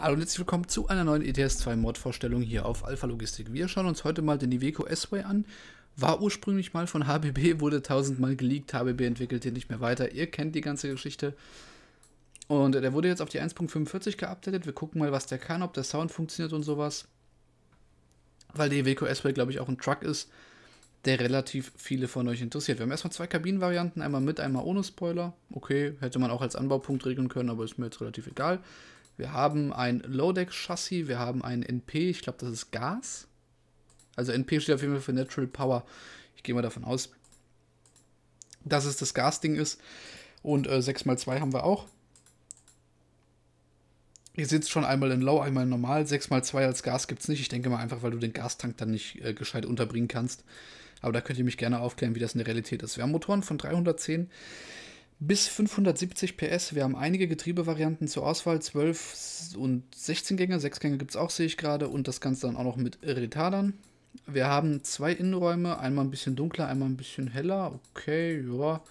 Hallo und herzlich willkommen zu einer neuen ETS2 Mod-Vorstellung hier auf Alpha Logistik. Wir schauen uns heute mal den Iveco S-Way an. War ursprünglich mal von HBB, wurde tausendmal geleakt, HBB entwickelt den nicht mehr weiter. Ihr kennt die ganze Geschichte. Und äh, der wurde jetzt auf die 1.45 geupdatet. Wir gucken mal, was der kann, ob der Sound funktioniert und sowas. Weil der Iveco S-Way, glaube ich, auch ein Truck ist, der relativ viele von euch interessiert. Wir haben erstmal zwei Kabinenvarianten, einmal mit, einmal ohne Spoiler. Okay, hätte man auch als Anbaupunkt regeln können, aber ist mir jetzt relativ egal. Wir haben ein Lowdeck-Chassis, wir haben ein NP, ich glaube, das ist Gas. Also NP steht auf jeden Fall für Natural Power. Ich gehe mal davon aus, dass es das Gas-Ding ist. Und äh, 6x2 haben wir auch. Ihr sitzt schon einmal in Low, einmal in Normal. 6x2 als Gas gibt es nicht. Ich denke mal einfach, weil du den Gastank dann nicht äh, gescheit unterbringen kannst. Aber da könnt ihr mich gerne aufklären, wie das in der Realität ist. Wir haben Motoren von 310 bis 570 PS. Wir haben einige Getriebevarianten zur Auswahl, 12 und 16 Gänge, 6 Gänge gibt es auch, sehe ich gerade, und das Ganze dann auch noch mit Retardern. Wir haben zwei Innenräume, einmal ein bisschen dunkler, einmal ein bisschen heller. Okay, ja.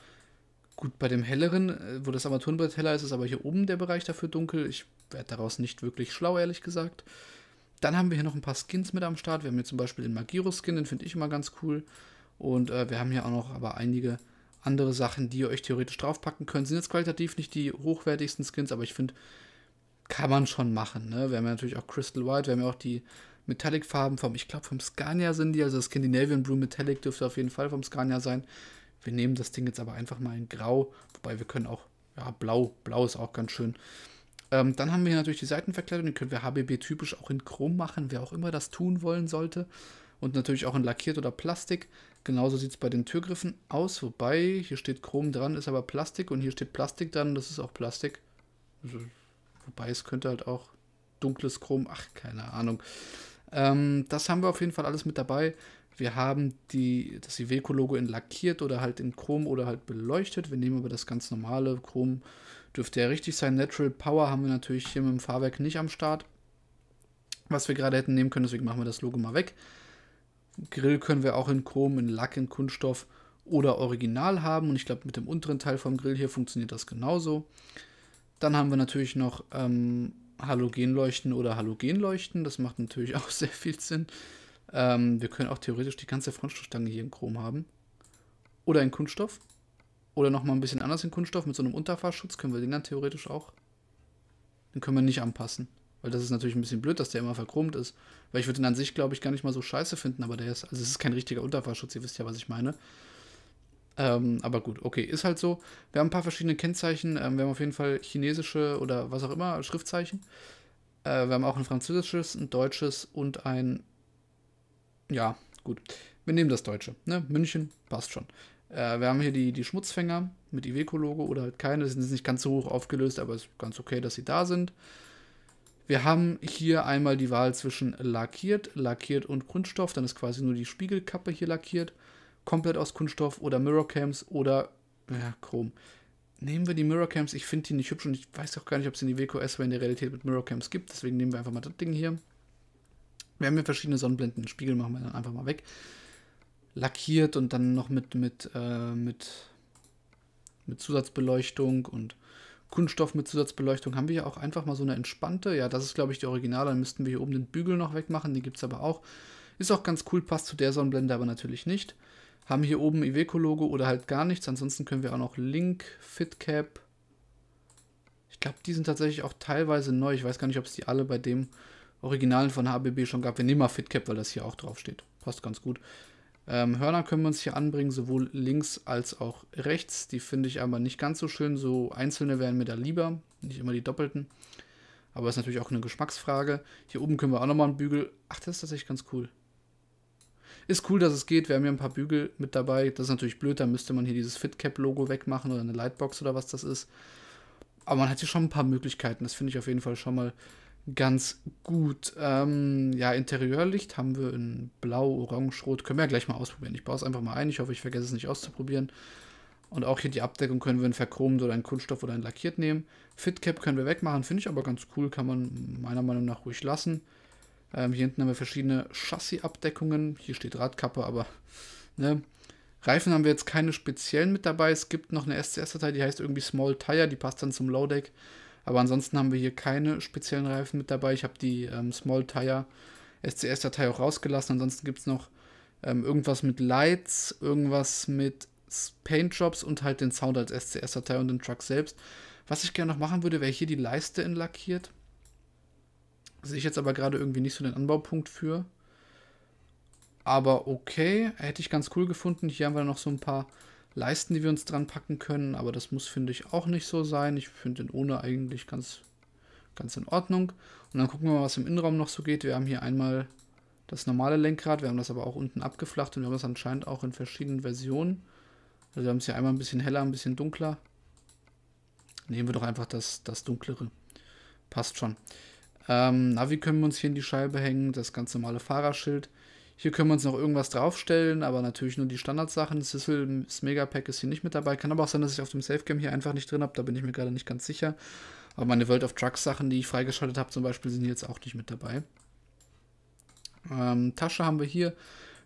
Gut, bei dem helleren, äh, wo das Armaturenbrett heller ist, ist aber hier oben der Bereich dafür dunkel. Ich werde daraus nicht wirklich schlau, ehrlich gesagt. Dann haben wir hier noch ein paar Skins mit am Start. Wir haben hier zum Beispiel den Magiro-Skin, den finde ich immer ganz cool. Und äh, wir haben hier auch noch aber einige andere Sachen, die ihr euch theoretisch draufpacken könnt. Sind jetzt qualitativ nicht die hochwertigsten Skins, aber ich finde, kann man schon machen. Ne? Wir haben ja natürlich auch Crystal White, wir haben ja auch die Metallic-Farben vom, ich glaube, vom Scania sind die, also das Scandinavian Blue Metallic dürfte auf jeden Fall vom Scania sein. Wir nehmen das Ding jetzt aber einfach mal in Grau, wobei wir können auch, ja, Blau, Blau ist auch ganz schön. Ähm, dann haben wir hier natürlich die Seitenverkleidung, die können wir HBB-typisch auch in Chrom machen, wer auch immer das tun wollen sollte. Und natürlich auch in Lackiert oder Plastik. Genauso sieht es bei den Türgriffen aus, wobei hier steht Chrom dran, ist aber Plastik und hier steht Plastik dran, das ist auch Plastik. Also, wobei es könnte halt auch dunkles Chrom, ach, keine Ahnung. Ähm, das haben wir auf jeden Fall alles mit dabei. Wir haben die, das Iveco-Logo in lackiert oder halt in Chrom oder halt beleuchtet. Wir nehmen aber das ganz normale Chrom, dürfte ja richtig sein. Natural Power haben wir natürlich hier mit dem Fahrwerk nicht am Start. Was wir gerade hätten nehmen können, deswegen machen wir das Logo mal weg. Grill können wir auch in Chrom, in Lack, in Kunststoff oder Original haben. Und ich glaube, mit dem unteren Teil vom Grill hier funktioniert das genauso. Dann haben wir natürlich noch ähm, Halogenleuchten oder Halogenleuchten. Das macht natürlich auch sehr viel Sinn. Ähm, wir können auch theoretisch die ganze Frontstoßstange hier in Chrom haben. Oder in Kunststoff. Oder nochmal ein bisschen anders in Kunststoff. Mit so einem Unterfahrschutz können wir den dann theoretisch auch. Den können wir nicht anpassen. Weil das ist natürlich ein bisschen blöd, dass der immer verchromt ist. Weil ich würde ihn an sich, glaube ich, gar nicht mal so scheiße finden, aber der ist, also es ist kein richtiger Unterfahrschutz, ihr wisst ja, was ich meine. Ähm, aber gut, okay, ist halt so. Wir haben ein paar verschiedene Kennzeichen. Ähm, wir haben auf jeden Fall chinesische oder was auch immer, Schriftzeichen. Äh, wir haben auch ein französisches, ein deutsches und ein. Ja, gut. Wir nehmen das deutsche. Ne? München passt schon. Äh, wir haben hier die, die Schmutzfänger mit Iveco-Logo oder halt keine. Die sind nicht ganz so hoch aufgelöst, aber es ist ganz okay, dass sie da sind. Wir haben hier einmal die Wahl zwischen lackiert, lackiert und Kunststoff. Dann ist quasi nur die Spiegelkappe hier lackiert. Komplett aus Kunststoff oder Mirrorcams oder ja, Chrom. Nehmen wir die Mirrorcams. Ich finde die nicht hübsch und ich weiß auch gar nicht, ob es in die WQS in der Realität mit Mirrorcams gibt. Deswegen nehmen wir einfach mal das Ding hier. Wir haben hier verschiedene Sonnenblenden. Spiegel machen wir dann einfach mal weg. Lackiert und dann noch mit, mit, äh, mit, mit Zusatzbeleuchtung und Kunststoff mit Zusatzbeleuchtung haben wir ja auch einfach mal so eine entspannte. Ja, das ist, glaube ich, die Original. Dann müssten wir hier oben den Bügel noch wegmachen. Den gibt es aber auch. Ist auch ganz cool, passt zu der Sonnenblende aber natürlich nicht. Haben hier oben Iveco-Logo oder halt gar nichts. Ansonsten können wir auch noch Link, FitCap. Ich glaube, die sind tatsächlich auch teilweise neu. Ich weiß gar nicht, ob es die alle bei dem Originalen von HBB schon gab. Wir nehmen mal FitCap, weil das hier auch drauf steht. Passt ganz gut. Ähm, Hörner können wir uns hier anbringen, sowohl links als auch rechts. Die finde ich aber nicht ganz so schön. So einzelne wären mir da lieber, nicht immer die doppelten. Aber ist natürlich auch eine Geschmacksfrage. Hier oben können wir auch nochmal einen Bügel. Ach, das ist tatsächlich ganz cool. Ist cool, dass es geht. Wir haben hier ein paar Bügel mit dabei. Das ist natürlich blöd. Da müsste man hier dieses FitCap-Logo wegmachen oder eine Lightbox oder was das ist. Aber man hat hier schon ein paar Möglichkeiten. Das finde ich auf jeden Fall schon mal ganz gut. Ähm, ja, Interieurlicht haben wir in Blau, Orange, Rot. Können wir ja gleich mal ausprobieren. Ich baue es einfach mal ein. Ich hoffe, ich vergesse es nicht auszuprobieren. Und auch hier die Abdeckung können wir in verchromt oder in Kunststoff oder in lackiert nehmen. Fitcap können wir wegmachen, finde ich aber ganz cool. Kann man meiner Meinung nach ruhig lassen. Ähm, hier hinten haben wir verschiedene Chassis-Abdeckungen. Hier steht Radkappe, aber ne. Reifen haben wir jetzt keine speziellen mit dabei. Es gibt noch eine SCS-Datei, die heißt irgendwie Small Tire, die passt dann zum Lowdeck. Aber ansonsten haben wir hier keine speziellen Reifen mit dabei. Ich habe die ähm, Small Tire SCS-Datei auch rausgelassen. Ansonsten gibt es noch ähm, irgendwas mit Lights, irgendwas mit Paint Paintjobs und halt den Sound als SCS-Datei und den Truck selbst. Was ich gerne noch machen würde, wäre hier die Leiste inlackiert. Sehe ich jetzt aber gerade irgendwie nicht so den Anbaupunkt für. Aber okay, hätte ich ganz cool gefunden. Hier haben wir noch so ein paar leisten, die wir uns dran packen können. Aber das muss, finde ich, auch nicht so sein. Ich finde den ohne eigentlich ganz, ganz in Ordnung. Und dann gucken wir mal, was im Innenraum noch so geht. Wir haben hier einmal das normale Lenkrad. Wir haben das aber auch unten abgeflacht und wir haben das anscheinend auch in verschiedenen Versionen. Also wir haben es hier einmal ein bisschen heller, ein bisschen dunkler. Nehmen wir doch einfach das, das dunklere. Passt schon. Ähm, Navi können wir uns hier in die Scheibe hängen, das ganz normale Fahrerschild. Hier können wir uns noch irgendwas draufstellen, aber natürlich nur die Standardsachen. Sissel, das Megapack ist hier nicht mit dabei. Kann aber auch sein, dass ich auf dem Safe-Game hier einfach nicht drin habe. Da bin ich mir gerade nicht ganz sicher. Aber meine World of Trucks Sachen, die ich freigeschaltet habe zum Beispiel, sind jetzt auch nicht mit dabei. Ähm, Tasche haben wir hier.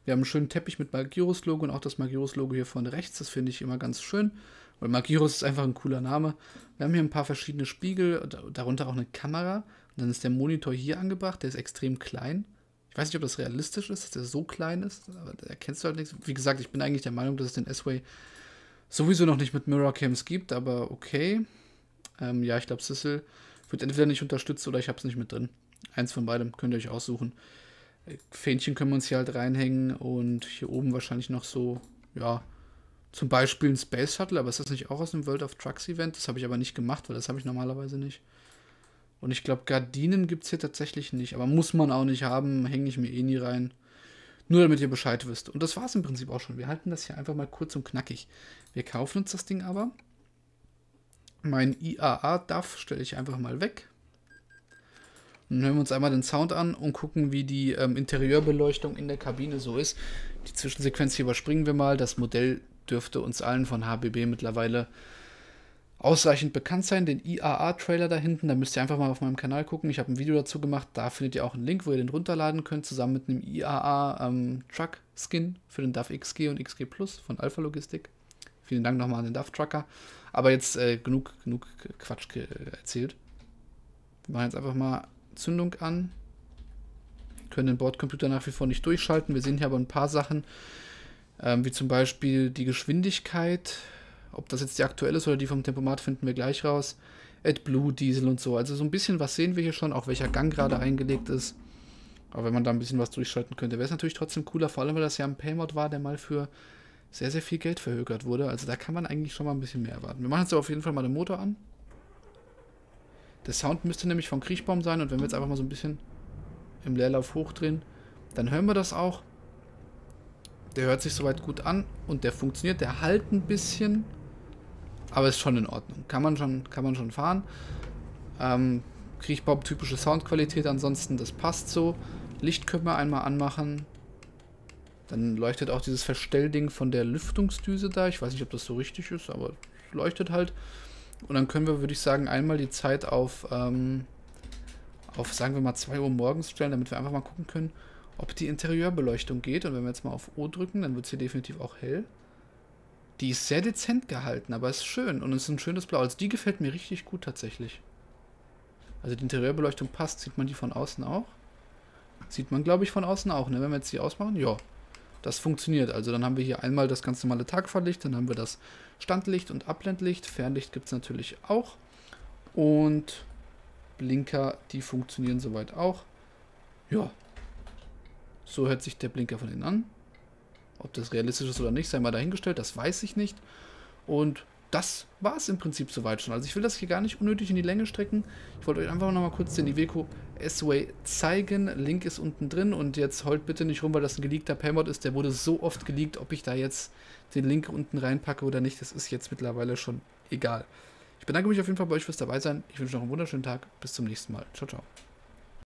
Wir haben einen schönen Teppich mit Magirus-Logo und auch das Magirus-Logo hier vorne rechts. Das finde ich immer ganz schön. Weil Magirus ist einfach ein cooler Name. Wir haben hier ein paar verschiedene Spiegel, darunter auch eine Kamera. Und dann ist der Monitor hier angebracht. Der ist extrem klein. Ich weiß nicht, ob das realistisch ist, dass der so klein ist, aber da erkennst du halt nichts. Wie gesagt, ich bin eigentlich der Meinung, dass es den S-Way sowieso noch nicht mit Mirrorcams gibt, aber okay. Ähm, ja, ich glaube, Sissel wird entweder nicht unterstützt oder ich habe es nicht mit drin. Eins von beidem könnt ihr euch aussuchen. Äh, Fähnchen können wir uns hier halt reinhängen und hier oben wahrscheinlich noch so, ja, zum Beispiel ein Space Shuttle, aber ist das nicht auch aus dem World of Trucks Event? Das habe ich aber nicht gemacht, weil das habe ich normalerweise nicht. Und ich glaube, Gardinen gibt es hier tatsächlich nicht. Aber muss man auch nicht haben, hänge ich mir eh nie rein. Nur damit ihr Bescheid wisst. Und das war es im Prinzip auch schon. Wir halten das hier einfach mal kurz und knackig. Wir kaufen uns das Ding aber. Mein IAA-DAF stelle ich einfach mal weg. Und dann hören wir uns einmal den Sound an und gucken, wie die ähm, Interieurbeleuchtung in der Kabine so ist. Die Zwischensequenz hier überspringen wir mal. Das Modell dürfte uns allen von HBB mittlerweile ausreichend bekannt sein, den IAA-Trailer da hinten. Da müsst ihr einfach mal auf meinem Kanal gucken. Ich habe ein Video dazu gemacht. Da findet ihr auch einen Link, wo ihr den runterladen könnt, zusammen mit einem IAA-Truck-Skin ähm, für den DAF XG und XG Plus von Alpha Logistik. Vielen Dank nochmal an den DAF Trucker. Aber jetzt äh, genug, genug Quatsch ge erzählt. Wir machen jetzt einfach mal Zündung an. Können den Bordcomputer nach wie vor nicht durchschalten. Wir sehen hier aber ein paar Sachen, ähm, wie zum Beispiel die Geschwindigkeit. Ob das jetzt die aktuelle ist oder die vom Tempomat, finden wir gleich raus. AdBlue, Diesel und so. Also so ein bisschen was sehen wir hier schon, auch welcher Gang gerade eingelegt ist. Aber wenn man da ein bisschen was durchschalten könnte, wäre es natürlich trotzdem cooler, vor allem weil das ja ein Paymod war, der mal für sehr, sehr viel Geld verhökert wurde. Also da kann man eigentlich schon mal ein bisschen mehr erwarten. Wir machen jetzt auf jeden Fall mal den Motor an. Der Sound müsste nämlich vom Kriechbaum sein und wenn wir jetzt einfach mal so ein bisschen im Leerlauf hochdrehen, dann hören wir das auch. Der hört sich soweit gut an und der funktioniert. Der halt ein bisschen. Aber ist schon in Ordnung. Kann man schon, kann man schon fahren. Ähm, kriege ich Bob typische Soundqualität, ansonsten das passt so. Licht können wir einmal anmachen. Dann leuchtet auch dieses Verstellding von der Lüftungsdüse da. Ich weiß nicht, ob das so richtig ist, aber leuchtet halt. Und dann können wir, würde ich sagen, einmal die Zeit auf, ähm, auf, sagen wir mal, 2 Uhr morgens stellen, damit wir einfach mal gucken können, ob die Interieurbeleuchtung geht. Und wenn wir jetzt mal auf O drücken, dann wird es hier definitiv auch hell. Die ist sehr dezent gehalten, aber ist schön. Und es ist ein schönes Blau. Also die gefällt mir richtig gut tatsächlich. Also die Interieurbeleuchtung passt. Sieht man die von außen auch? Sieht man, glaube ich, von außen auch, ne? Wenn wir jetzt die ausmachen, ja. Das funktioniert. Also dann haben wir hier einmal das ganz normale Tagfahrlicht, dann haben wir das Standlicht und Abblendlicht. Fernlicht gibt es natürlich auch. Und Blinker, die funktionieren soweit auch. Ja. So hört sich der Blinker von innen an. Ob das realistisch ist oder nicht, sei mal dahingestellt, das weiß ich nicht. Und das war es im Prinzip soweit schon. Also ich will das hier gar nicht unnötig in die Länge strecken. Ich wollte euch einfach nochmal kurz den Iveco S-Way zeigen. Link ist unten drin und jetzt heult bitte nicht rum, weil das ein geleakter Paymod ist. Der wurde so oft geleakt, ob ich da jetzt den Link unten reinpacke oder nicht. Das ist jetzt mittlerweile schon egal. Ich bedanke mich auf jeden Fall bei euch fürs dabei sein. Ich wünsche noch einen wunderschönen Tag. Bis zum nächsten Mal. Ciao, ciao.